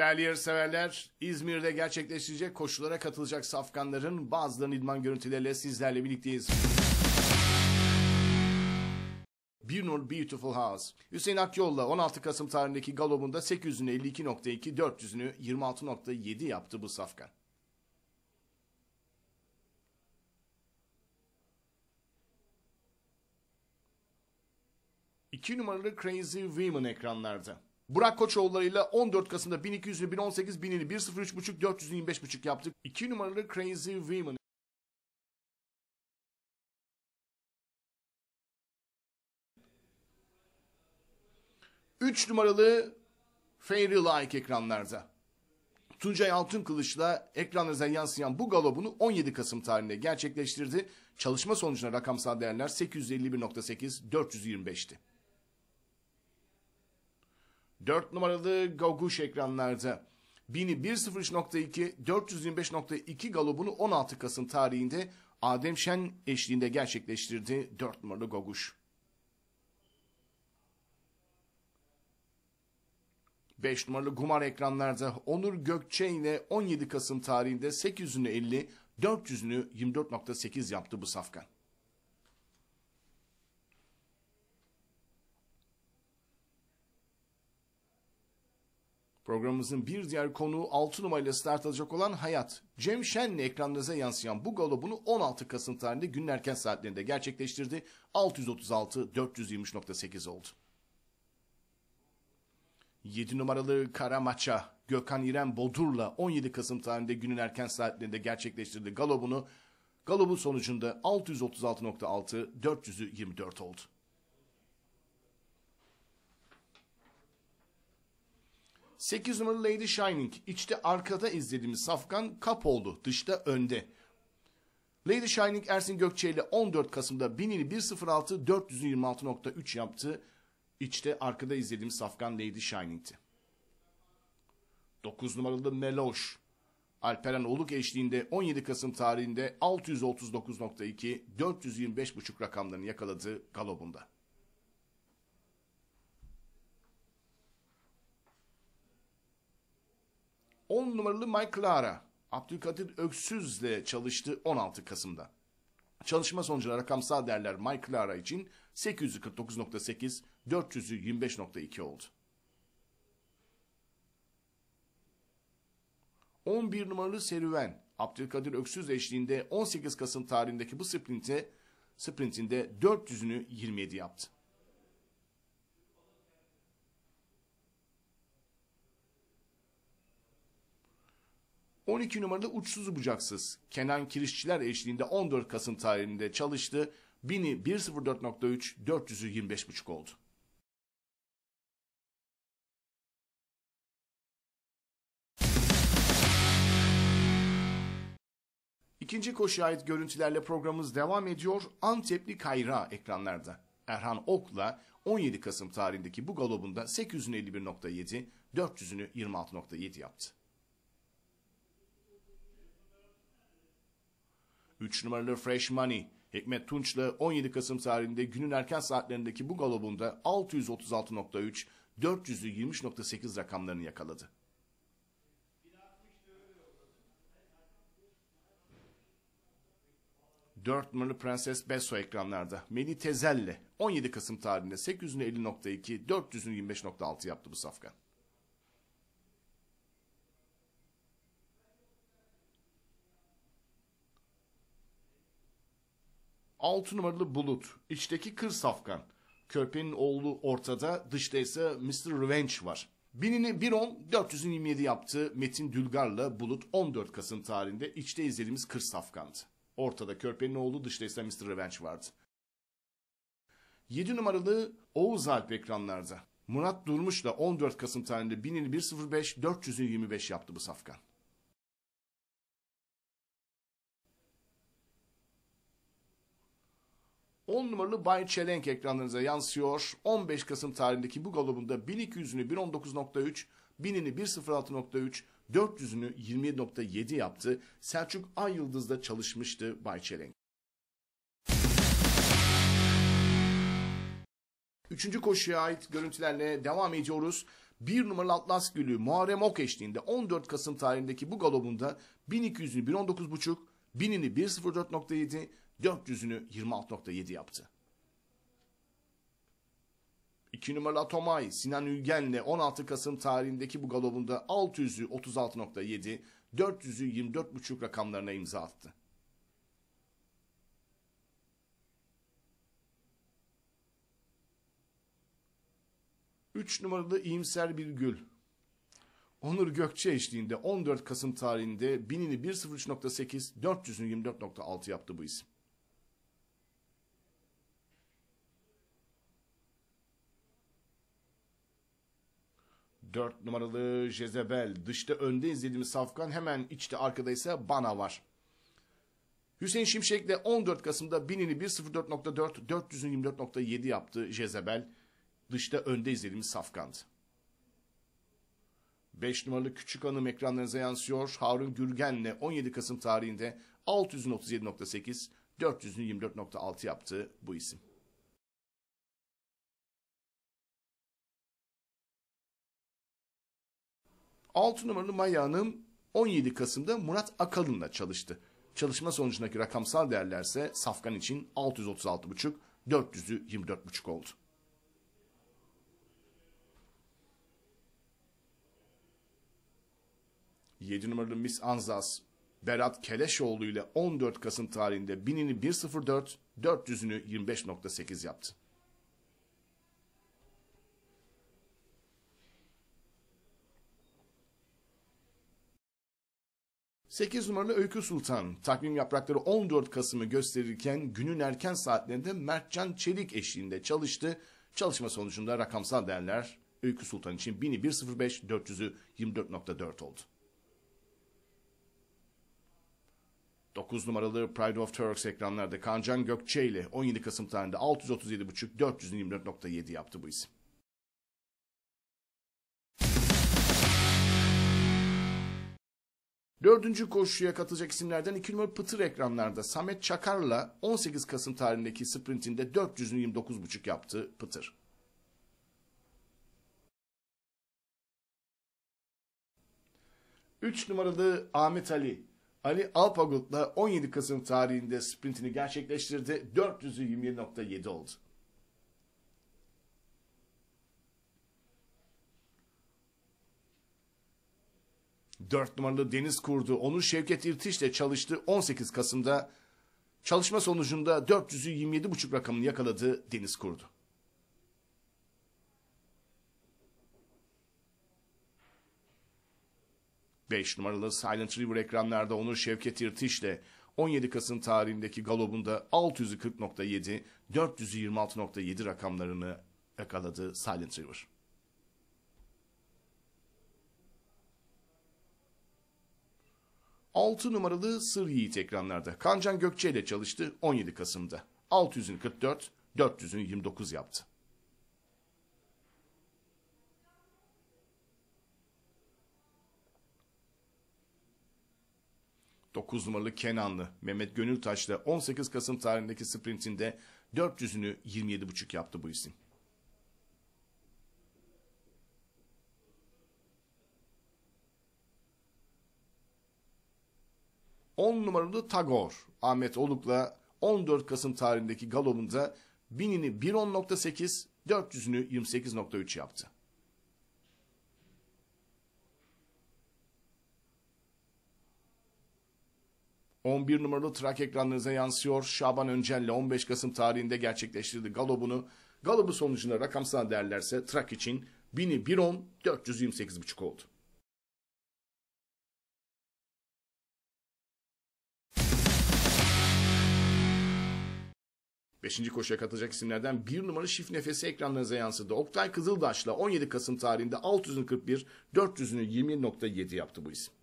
Değerli yarışseverler, İzmir'de gerçekleşecek koşulara katılacak safkanların bazılarının idman görüntüleriyle sizlerle birlikteyiz. Bir Nur Beautiful House. Hüseyin Akyol'la 16 Kasım tarihindeki galobunda 800'ünü 400'ünü 26.7 yaptı bu safkan. İki numaralı Crazy Women ekranlarda. Burak Koçoğulları ile 14 Kasım'da 1200'lü 1018 1000'ini 1.03.5 425.5 yaptık. 2 numaralı Crazy Women. Üç numaralı Fairy Like ekranlarda. Tuncay Altın Kılıç'la ekranlarınıza yansıyan bu galobunu 17 Kasım tarihinde gerçekleştirdi. Çalışma sonucuna rakamsal değerler 851.8 425'ti. 4 numaralı Goguş ekranlarda. 1001.02 425.2 galobunu 16 Kasım tarihinde Adem Şen eşliğinde gerçekleştirdi 4 numaralı Goguş. 5 numaralı Gumar ekranlarda Onur Gökçe ile 17 Kasım tarihinde 850 50, 400'ünü 24.8 yaptı bu safkan. Programımızın bir diğer konuğu 6 numarayla start alacak olan Hayat. Cem Şen'le ekranlarınıza yansıyan bu galo bunu 16 Kasım tarihinde günün erken saatlerinde gerçekleştirdi. 636-423.8 oldu. 7 numaralı Kara Maça Gökhan İrem Bodur'la 17 Kasım tarihinde günün erken saatlerinde gerçekleştirdi galobunu. Galobun sonucunda 636.6, 424 oldu. 8 numaralı Lady Shining içte arkada izlediğimiz safkan kap oldu dışta önde. Lady Shining Ersin Gökçe ile 14 Kasım'da 1000'ini yaptı. İçte arkada izlediğimiz safkan Lady Shining'ti. 9 numaralı Meloş. Alperen Oluk eşliğinde 17 Kasım tarihinde 639.2 425.5 rakamlarını yakaladı galobunda. 10 numaralı Mike Lara Abdülkadir Öksüz'le çalıştı 16 Kasım'da. Çalışma sonucuna rakamsal değerler Mike Lara için 849.8, 400'ü 25.2 oldu. 11 numaralı serüven Abdülkadir Öksüz eşliğinde 18 Kasım tarihindeki bu sprinte sprintinde 400'ünü 27 yaptı. 12 numaralı uçsuz bucaksız Kenan Kirişçiler eşliğinde 14 Kasım tarihinde çalıştı. 1000'i 104.3, 400'ü 25.5 oldu. İkinci koşuya ait görüntülerle programımız devam ediyor. Antepli Kayra ekranlarda. Erhan Ok'la 17 Kasım tarihindeki bu galobunda 851.7, 400'ünü 26.7 yaptı. 3 numaralı Fresh Money, Hikmet Tunç'la 17 Kasım tarihinde günün erken saatlerindeki bu galobunda 636.3, 420.8 rakamlarını yakaladı. Dört numaralı Prenses Beso ekranlarda Meli Tezelle 17 Kasım tarihinde 850.2, 425.6 yaptı bu safkan. 6 numaralı Bulut, içteki kız Safkan. Körpe'nin oğlu ortada, dışta ise Mr. Revenge var. Binini 110 427 yaptı. Metin Dülgar'la Bulut 14 Kasım tarihinde içte izlediğimiz Kır Safkan'dı. Ortada Körpe'nin oğlu dışta ise Mr. Revenge vardı. 7 numaralı Oğuz Alp ekranlarda. Murat Durmuş'la 14 Kasım tarihinde binini 05 425 yaptı bu Safkan. 10 numaralı Bay Çelenk ekranlarınıza yansıyor. 15 Kasım tarihindeki bu galobun 1200'ünü 1.19.3, 1000'ini 1.06.3, 400'ünü 27.7 yaptı. Selçuk Ay Yıldız'da çalışmıştı Bay Çelenk. Üçüncü koşuya ait görüntülerle devam ediyoruz. Bir numaralı Atlas Gülü Muharrem Ok eşliğinde 14 Kasım tarihindeki bu galobunda 1200'ünü 1.19.5, 1000'ini 1.04.7, 400'ünü 26.7 yaptı. 2 numaralı Tomay, Sinan Ülgen'le 16 Kasım tarihindeki bu galobunda 600'ü 36.7, 400'ü 24.5 rakamlarına imza attı. Üç numaralı İyimser Bir Gül. Onur Gökçe eşliğinde 14 Kasım tarihinde binini 1.03.8, 400'ünü 24.6 yaptı bu isim. 4 numaralı Jezebel. Dışta önde izlediğimiz Safkan hemen içte arkada ise Bana var. Hüseyin Şimşek de 14 Kasım'da binini 1.04.4 424.7 yaptı Jezebel. Dışta önde izlediğimiz Safkan'dı. 5 numaralı Küçük Hanım ekranlarınıza yansıyor. Harun Gürgen'le 17 Kasım tarihinde 637.8 424.6 yaptı bu isim. 6 numaralı Maya 17 Kasım'da Murat Akalın'la çalıştı. Çalışma sonucundaki rakamsal değerlerse Safkan için 636,5, 400'ü 24,5 oldu. Yedi numaralı Miss Anzas, Berat Keleşoğlu ile 14 Kasım tarihinde binini 1.04, 400'ünü 25.8 yaptı. 8 numaralı Öykü Sultan takvim yaprakları 14 Kasım'ı gösterirken günün erken saatlerinde Mertcan Çelik eşliğinde çalıştı. Çalışma sonucunda rakamsal değerler Öykü Sultan için 1105 400'ü 24.4 oldu. 9 numaralı Pride of Turks ekranlarda Kancan Gökçe ile 17 Kasım tarihinde 637.5 424.7 yaptı bu isim. Dördüncü koşuya katılacak isimlerden 2 numaralı pıtır ekranlarda Samet Çakar'la 18 Kasım tarihindeki sprintinde 429,5 yaptı pıtır. Üç numaralı Ahmet Ali. Ali Alpagut'la 17 Kasım tarihinde sprintini gerçekleştirdi. 427.7 oldu. 4 numaralı Deniz Kurdu, onun Şevket İrtiş İrtiç'le çalıştığı 18 Kasım'da çalışma sonucunda 400'ü 27,5 rakamını yakaladı Deniz Kurdu. Beş numaralı Silent River ekranlarda Onur Şevket İrtiş İrtiç'le 17 Kasım tarihindeki galobunda 640.7, 426.7 rakamlarını yakaladı Silent River. 6 numaralı Sır Yiğit ekranlarda. Kancan Gökçe ile çalıştı 17 Kasım'da. 600'ün 44, 400'ün 29 yaptı. Dokuz numaralı Kenanlı Mehmet Gönültaş ile 18 Kasım tarihindeki sprintinde 400'ünü 27,5 yaptı bu isim. 10 numaralı Tagor Ahmet Oluk'la 14 Kasım tarihindeki galobunda binini 1.10.8, 400'ünü 28.3 yaptı. ...11 numaralı trak ekranlarınıza yansıyor. Şaban Öncel'le 15 Kasım tarihinde gerçekleştirdi galobunu. Galobu sonucunda rakamsal değerlerse trak için 1000'i 1.10, 428.5 oldu. Beşinci koşuya katılacak isimlerden bir numaralı şif nefesi ekranlarınıza yansıdı. Oktay Kızıldaş'la 17 Kasım tarihinde 641, 400'ünü 20.7 yaptı bu isim.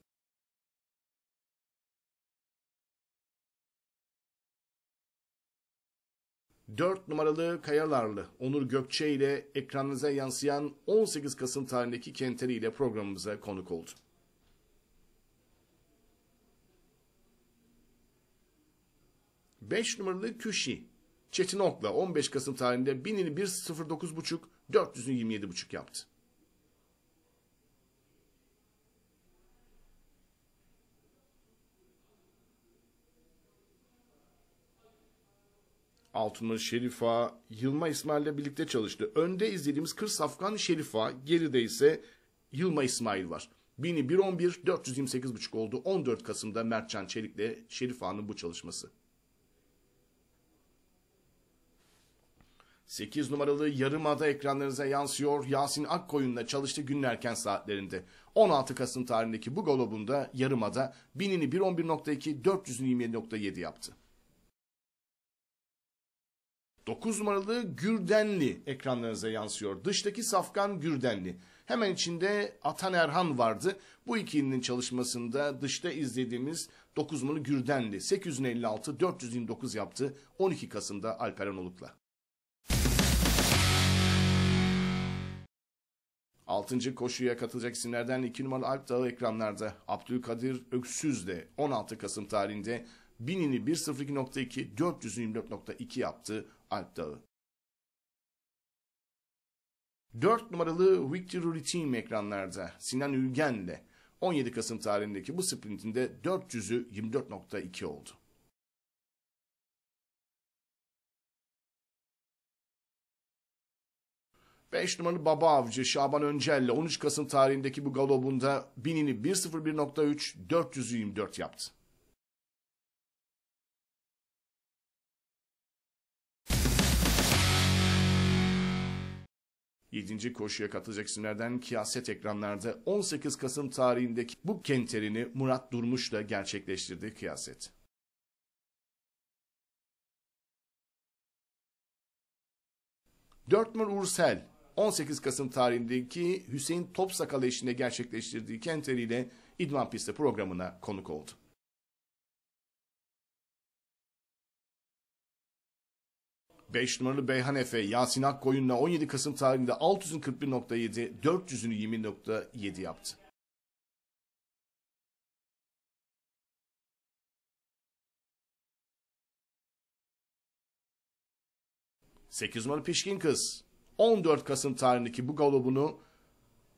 Dört numaralı Kayalarlı Onur Gökçe ile ekranınıza yansıyan 18 Kasım tarihindeki Kenteri ile programımıza konuk oldu. Beş numaralı Küşi Çetin Ok'la 15 Kasım tarihinde 1000'ini 1.09.5, yaptı. Altunlu Şerifa, Yılma İsmail ile birlikte çalıştı. Önde izlediğimiz Kır Safkan Şerifa, geride ise Yılma İsmail var. 1000'i 428.5 oldu. 14 Kasım'da Mertcan Çelik'le Şerifa'nın bu çalışması. 8 numaralı Yarımada ekranlarınıza yansıyor Yasin Akkoyun'la çalıştı günün erken saatlerinde. 16 Kasım tarihindeki bu golobunda Yarımada 1000'ini 111.2 400'ünü yaptı. 9 numaralı Gürdenli ekranlarınıza yansıyor. Dıştaki Safkan Gürdenli. Hemen içinde Atan Erhan vardı. Bu ikilinin çalışmasında dışta izlediğimiz 9 numaralı Gürdenli 856 429 yaptı 12 Kasım'da Alper Anoluk'la. 6. koşuya katılacak isimlerden 2 numaralı Alp Dağı ekranlarda Abdülkadir Öksüz de 16 Kasım tarihinde binini 1.02.2 424.2 yaptı Alp Dağı. 4 numaralı Victory Team ekranlarda Sinan Ülgen'le 17 Kasım tarihindeki bu sprintinde 400'ü 24.2 oldu. 5 numaralı Baba Avcı Şaban Öncel'le 13 Kasım tarihindeki bu galobunda binini 1.01.3 424 yaptı. Yedinci koşuya katılacak isimlerden kiyaset ekranlarda 18 Kasım tarihindeki bu kenterini Murat Durmuş'la gerçekleştirdiği kıyaset. Dört numara Ursel, 18 Kasım tarihindeki Hüseyin Topsakal eşliğinde gerçekleştirdiği kentleriyle İdman Pisti programına konuk oldu. Beş numaralı Beyhan Efe, Yasin Akkoyun'la 17 Kasım tarihinde 641.7, 400'ünü 20.7 yaptı. Sekiz numaralı Pişkin Kız, 14 Kasım tarihindeki bu galobunu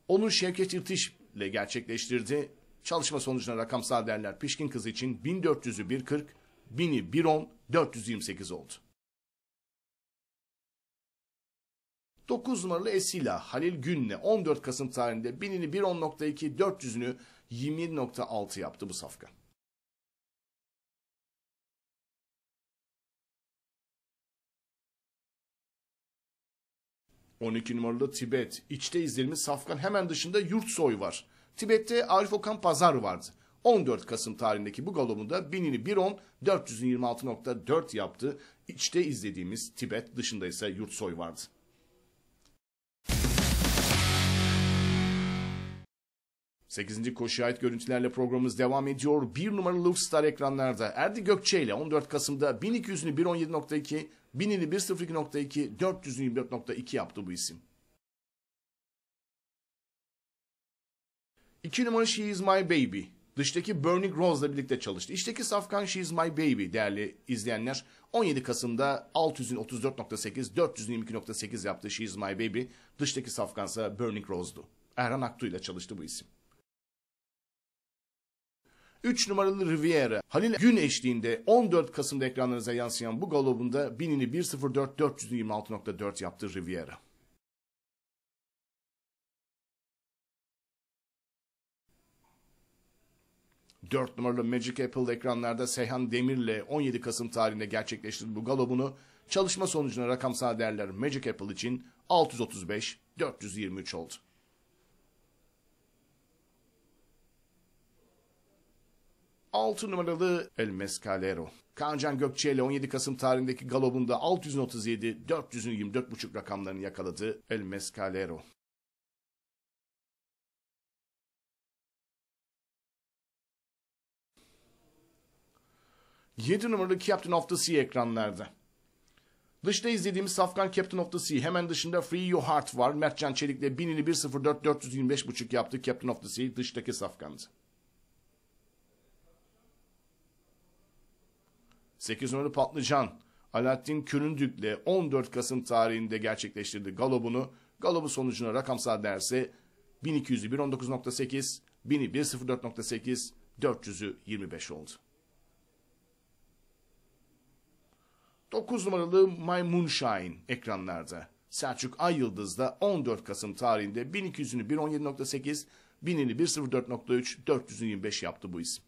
Onur Şevket İrtiş ile gerçekleştirdi. Çalışma sonucuna rakamsal değerler pişkin kız için 1400'ü 140, 1000'i 110, 428 oldu. 9 numaralı Esila Halil Gün'le 14 Kasım tarihinde 1000'ini 110.2, 400'ünü 27.6 yaptı bu safka. 12 numaralı Tibet. İçte izlerimiz Safkan hemen dışında Yurtsoy var. Tibet'te Arif Okan Pazar vardı. 14 Kasım tarihindeki bu galobunda binini 1.10 426.4 yaptı. İçte izlediğimiz Tibet dışında ise Yurtsoy vardı. 8. koşuya ait görüntülerle programımız devam ediyor. 1 numaralı Loopstar ekranlarda Erdi Gökçe ile 14 Kasım'da 1200'ünü 1.17.2, 1000'ini 1.02.2, 400'ünü 1.2 yaptı bu isim. 2 numara She Is My Baby. Dıştaki Burning ile birlikte çalıştı. İçteki Safkan She Is My Baby değerli izleyenler. 17 Kasım'da 600'ün 34.8, 400'ün 22.8 yaptığı She Is My Baby. Dıştaki Safkan ise Burning Rose'du. Erhan Aktu ile çalıştı bu isim. 3 numaralı Riviera. Halil Gün eşliğinde 14 Kasım'da ekranlarınıza yansıyan bu galobunda 1000'ini 1.04.426.4 yaptı Riviera. Dört numaralı Magic Apple ekranlarda Seyhan Demir'le 17 Kasım tarihinde gerçekleştirdiği bu galobunu çalışma sonucuna rakamsal değerler Magic Apple için 635-423 oldu. 6 numaralı El Mescalero. Kaan Gökçe ile 17 Kasım tarihindeki galobunda 637, 424,5 rakamlarını yakaladı El Mescalero. Yedi numaralı Captain of the Sea ekranlarda. Dışta izlediğimiz Safkan Captain of the Sea. Hemen dışında Free Your Heart var. Mertcan Çelik'le 1000'ini 1.04 425.5 yaptı. Captain of the Sea dıştaki Safkan'dı. 8 numaralı Patlıcan Alaaddin Küründük'le 14 Kasım tarihinde gerçekleştirdiği galobunu galobu sonucuna rakamsal derse 1200'ü 119.8, 1000'i 400'ü 25 oldu. 9 numaralı My Moonshine ekranlarda. Selçuk Ay Yıldız'da 14 Kasım tarihinde 1200'ünü 117.8, 1000'ini 104.3, 425 yaptı bu isim.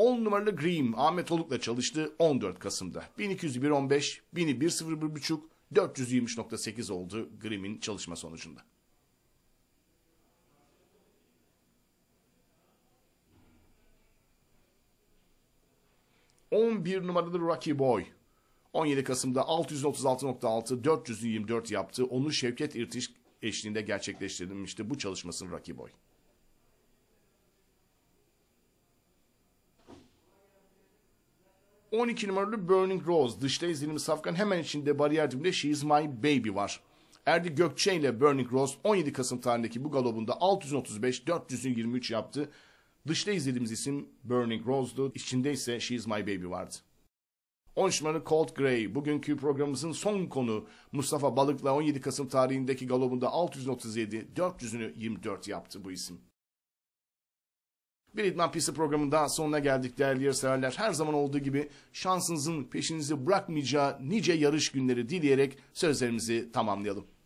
10 numaralı Green Ahmet Oluk'la çalıştı 14 Kasım'da. 1201.15, 1001.01.5, 423.8 oldu Grimm'in çalışma sonucunda. ...11 numaralı Rocky Boy... ...17 Kasım'da 636.6... ...424 yaptı... ...onu Şevket İrtiş eşliğinde gerçekleştirilmişti... ...bu çalışmasın Rocky Boy. 12 numaralı Burning Rose dışta izlenimi safkan hemen içinde bariyer dibinde She's My Baby var. Erdi Gökçe ile Burning Rose 17 Kasım tarihindeki bu galobunda 635 423 yaptı. Dışta izlediğimiz isim Burning Rose'du. İçinde ise She's My Baby vardı. 13 numaralı Cold Grey bugünkü programımızın son konu Mustafa Balık'la 17 Kasım tarihindeki galobunda 637 424 yaptı bu isim. Bir İdman Pisti programının daha sonuna geldik değerli yarışseverler. Her zaman olduğu gibi şansınızın peşinizi bırakmayacağı nice yarış günleri dileyerek sözlerimizi tamamlayalım.